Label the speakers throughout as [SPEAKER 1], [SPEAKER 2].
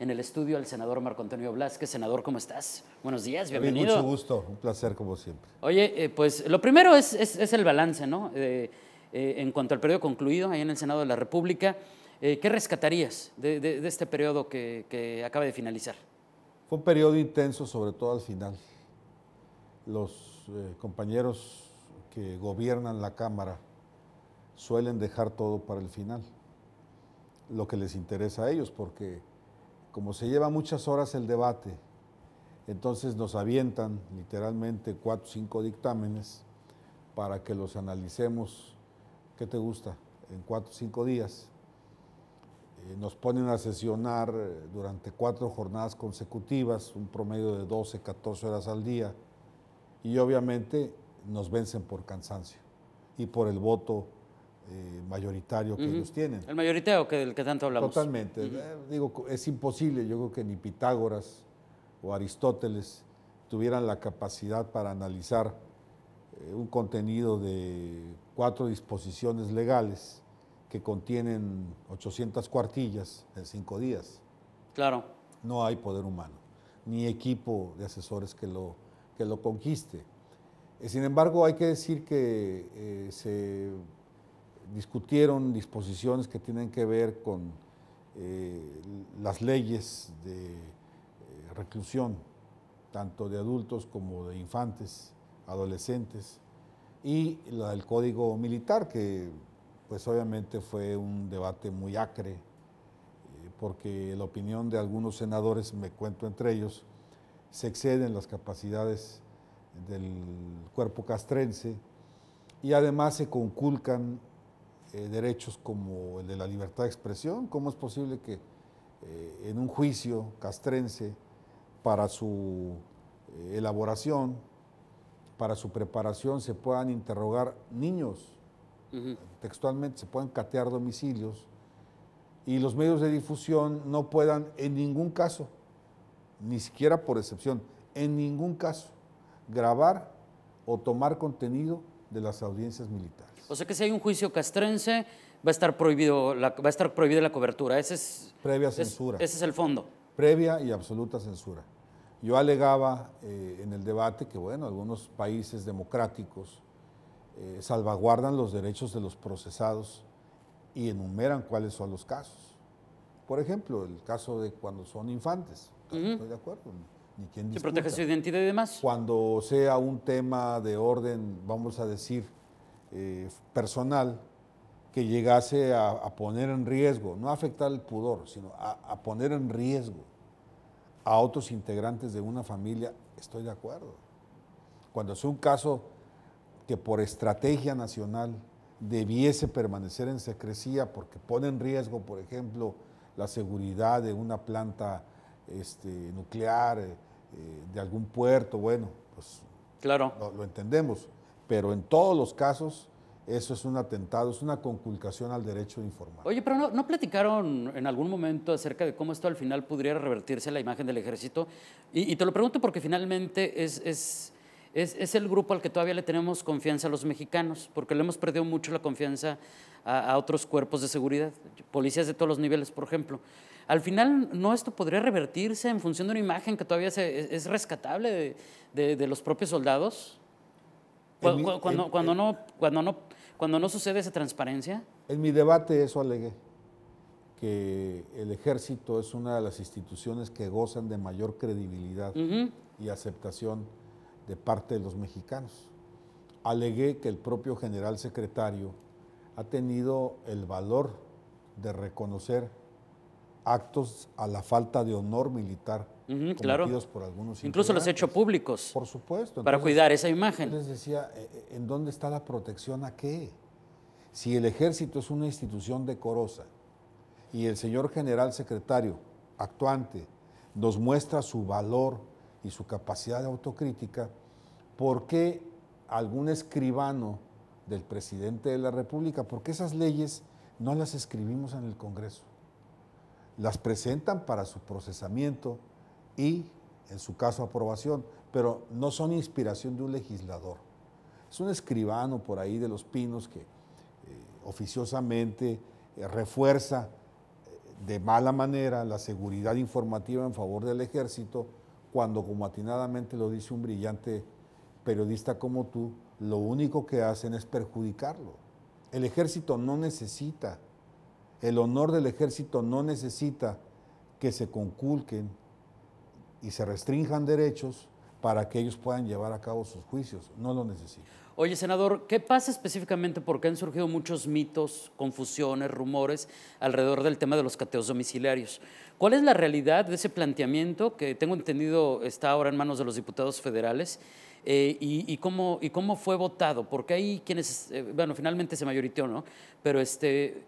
[SPEAKER 1] en el estudio al senador Marco Antonio Blasquez. Senador, ¿cómo estás? Buenos días, bienvenido. Mucho
[SPEAKER 2] gusto, un placer como siempre.
[SPEAKER 1] Oye, eh, pues lo primero es, es, el balance, ¿no? Eh, eh, en cuanto al periodo concluido ahí en el Senado de la República, ¿qué rescatarías de, este periodo que, que acaba de finalizar?
[SPEAKER 2] Fue un periodo intenso, sobre todo al final. Los compañeros que gobiernan la Cámara suelen dejar todo para el final, lo que les interesa a ellos, porque como se lleva muchas horas el debate, entonces nos avientan literalmente cuatro o cinco dictámenes para que los analicemos, ¿qué te gusta? En cuatro o cinco días. Eh, nos ponen a sesionar eh, durante cuatro jornadas consecutivas, un promedio de 12, 14 horas al día, y obviamente nos vencen por cansancio y por el voto eh, mayoritario que ellos tienen. El
[SPEAKER 1] mayoritario que, del que tanto hablamos. Totalmente. Eh,
[SPEAKER 2] digo, es imposible, yo creo que ni Pitágoras o Aristóteles tuvieran la capacidad para analizar eh, un contenido de cuatro disposiciones legales que contienen 800 cuartillas en cinco días. Claro. No hay poder humano, ni equipo de asesores que lo, que lo conquiste. Sin embargo, hay que decir que se discutieron disposiciones que tienen que ver con eh, las leyes de eh, reclusión, tanto de adultos como de infantes, adolescentes, y el del código militar, que pues obviamente fue un debate muy acre, eh, porque la opinión de algunos senadores, me cuento entre ellos, se exceden las capacidades del cuerpo castrense y además se conculcan eh, derechos como el de la libertad de expresión. ¿Cómo es posible que eh, en un juicio castrense, para su eh, elaboración, para su preparación, se puedan interrogar niños? Textualmente se puedan catear domicilios y los medios de difusión no puedan en ningún caso, ni siquiera por excepción, en ningún caso, grabar o tomar contenido de las audiencias militares.
[SPEAKER 1] O sea que si hay un juicio castrense, va a estar, prohibido la, va a estar prohibida la cobertura. Ese es, Previa censura. ese es el fondo.
[SPEAKER 2] Previa y absoluta censura. Yo alegaba eh, en el debate que, bueno, algunos países democráticos eh, salvaguardan los derechos de los procesados y enumeran cuáles son los casos. Por ejemplo, el caso de cuando son infantes. Estoy de acuerdo. Se protege su identidad y demás. Cuando sea un tema de orden, vamos a decir, eh, personal, que llegase a, poner en riesgo, no a afectar el pudor, sino a, a poner en riesgo a otros integrantes de una familia, estoy de acuerdo. Cuando es un caso que por estrategia nacional debiese permanecer en secrecía porque pone en riesgo, por ejemplo, la seguridad de una planta este, nuclear, eh, eh, de algún puerto, bueno, pues
[SPEAKER 1] claro. Lo,
[SPEAKER 2] entendemos. Pero en todos los casos, eso es un atentado, es una conculcación al derecho de informar.
[SPEAKER 1] Oye, pero no, platicaron en algún momento acerca de cómo esto al final podría revertirse la imagen del ejército. Y, te lo pregunto porque finalmente es es, el grupo al que todavía le tenemos confianza a los mexicanos, porque le hemos perdido mucho la confianza a, otros cuerpos de seguridad, policías de todos los niveles, por ejemplo. Al final, no esto podría revertirse en función de una imagen que todavía es, rescatable de, los propios soldados. Cuando, no, sucede esa transparencia.
[SPEAKER 2] En mi debate eso alegué, que el ejército es una de las instituciones que gozan de mayor credibilidad y aceptación de parte de los mexicanos. Alegué que el propio general secretario ha tenido el valor de reconocer actos a la falta de honor militar cometidos por algunos incluso los he
[SPEAKER 1] hecho públicos por supuesto para cuidar esa
[SPEAKER 2] imagen Entonces decía eh, eh, en dónde está la protección a qué si el ejército es una institución decorosa y el señor general secretario actuante nos muestra su valor y su capacidad de autocrítica, por qué algún escribano del presidente de la República, porque esas leyes no las escribimos en el Congreso. Las presentan para su procesamiento y, en su caso, aprobación, pero no son inspiración de un legislador. Es un escribano por ahí de los pinos que eh, oficiosamente eh, refuerza eh, de mala manera la seguridad informativa en favor del ejército cuando, como atinadamente lo dice un brillante periodista como tú, lo único que hacen es perjudicarlo. El ejército no necesita, el honor del ejército no necesita que se conculquen y se restrinjan derechos para que ellos puedan llevar a cabo sus juicios. No lo necesita.
[SPEAKER 1] Oye, senador, ¿qué pasa específicamente? Porque han surgido muchos mitos, confusiones, rumores alrededor del tema de los cateos domiciliarios. ¿Cuál es la realidad de ese planteamiento que tengo entendido está ahora en manos de los diputados federales? Eh, y, cómo, ¿Y cómo fue votado? Porque hay quienes, eh, bueno, finalmente se mayoritó, ¿no? Pero este,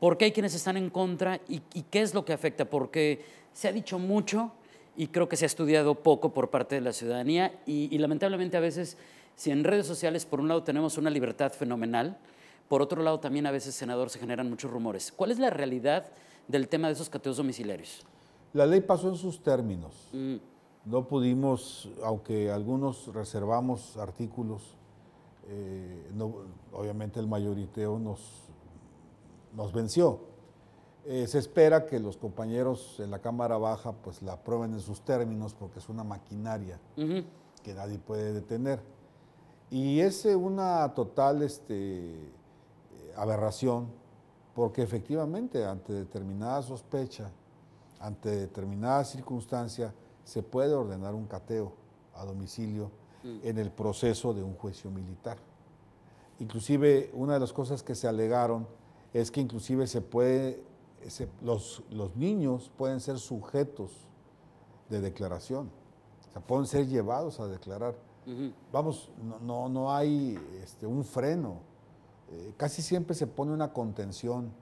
[SPEAKER 1] ¿Por qué hay quienes están en contra y, qué es lo que afecta? Porque se ha dicho mucho y creo que se ha estudiado poco por parte de la ciudadanía y lamentablemente a veces si en redes sociales, por un lado, tenemos una libertad fenomenal, por otro lado, también a veces, senador, se generan muchos rumores. ¿Cuál es la realidad del tema de esos cateos domiciliarios?
[SPEAKER 2] La ley pasó en sus términos. Mm. No pudimos, aunque algunos reservamos artículos, eh, obviamente el mayoriteo nos, venció. Eh, se espera que los compañeros en la Cámara Baja pues la aprueben en sus términos porque es una maquinaria
[SPEAKER 1] que
[SPEAKER 2] nadie puede detener. Y es eh, una total este, eh, aberración, porque efectivamente ante determinada sospecha, ante determinada circunstancia, se puede ordenar un cateo a domicilio mm. en el proceso de un juicio militar. Inclusive, una de las cosas que se alegaron es que inclusive se puede, los, los, niños pueden ser sujetos de declaración, o pueden ser llevados a declarar vamos, no, no, hay este, un freno. Eh, casi siempre se pone una contención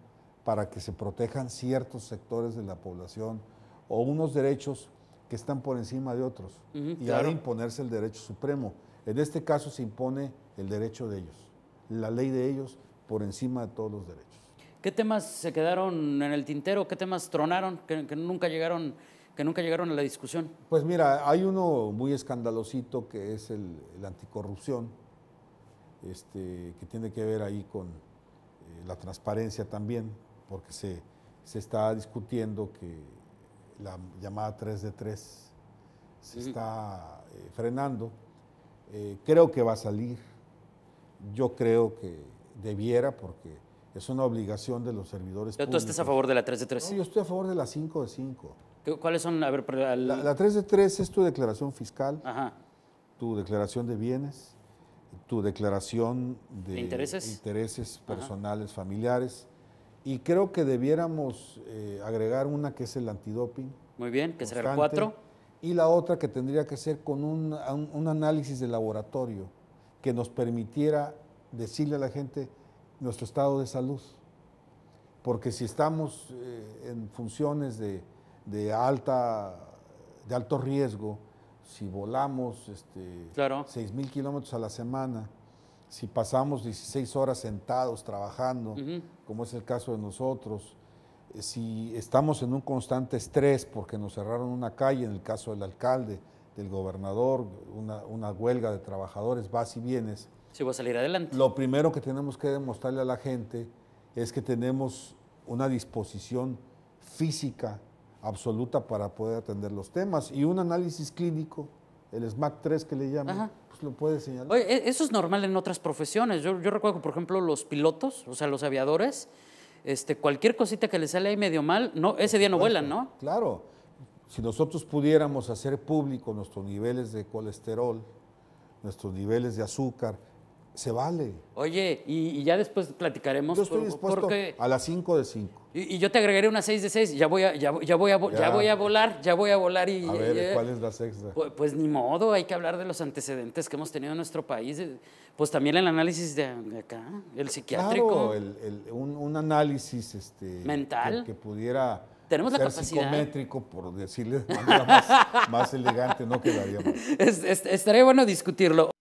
[SPEAKER 2] para que se protejan ciertos sectores de la población o unos derechos que están por encima de otros y ahora imponerse el derecho supremo. En este caso se impone el derecho de ellos, la ley de ellos por encima de todos los derechos.
[SPEAKER 1] ¿Qué temas se quedaron en el tintero? ¿Qué temas tronaron que, que nunca llegaron que nunca llegaron a la discusión?
[SPEAKER 2] Pues mira, hay uno muy escandalosito que es el, anticorrupción, este, que tiene que ver ahí con eh, la transparencia también, porque se, está discutiendo que la llamada 3 de 3 se está eh, frenando. Eh, creo que va a salir, yo creo que debiera, porque es una obligación de los servidores. ¿Tú estás a
[SPEAKER 1] favor de la 3 de 3? Sí, yo estoy a favor de la 5 de 5. ¿Cuáles son? la,
[SPEAKER 2] 3 de 3 es tu declaración fiscal, tu declaración de bienes, tu declaración de, intereses, personales, familiares. Y creo que debiéramos eh, agregar una que es el antidoping.
[SPEAKER 1] Muy bien, que será el 4.
[SPEAKER 2] Y la otra que tendría que ser con un, análisis de laboratorio que nos permitiera decirle a la gente nuestro estado de salud. Porque si estamos eh, en funciones de de, alta, de alto riesgo, si volamos este, mil kilómetros a la semana, si pasamos 16 horas sentados trabajando, como es el caso de nosotros, eh, si estamos en un constante estrés porque nos cerraron una calle, en el caso del alcalde, del gobernador, una, huelga de trabajadores, vas y vienes. Si a salir adelante. Lo primero que tenemos que demostrarle a la gente es que tenemos una disposición física absoluta para poder atender los temas. Y un análisis clínico, el SMAC 3 que le llaman, pues lo puede señalar.
[SPEAKER 1] Oye, e, eso es normal en otras profesiones. Yo, recuerdo por ejemplo, los pilotos, o sea, los aviadores, este, cualquier cosita que les sale ahí medio mal, no, ese día no vuelan, ¿no?
[SPEAKER 2] Claro. Si nosotros pudiéramos hacer público nuestros niveles de colesterol, nuestros niveles de azúcar, se vale.
[SPEAKER 1] Oye, y, ya después platicaremos. Yo estoy dispuesto
[SPEAKER 2] a las 5 de 5.
[SPEAKER 1] Y, yo te agregaré una 6 de 6. Ya voy a, ya, voy volar, ya voy a volar. Y, a ver, eh, ¿cuál es la sexta? Pues, ni modo, hay que hablar de los antecedentes que hemos tenido en nuestro país. Eh, pues también el análisis de, acá, el psiquiátrico.
[SPEAKER 2] un, análisis este, mental que, pudiera tenemos la capacidad. psicométrico, por decirle
[SPEAKER 1] de manera más, elegante, no quedaría estaría bueno discutirlo.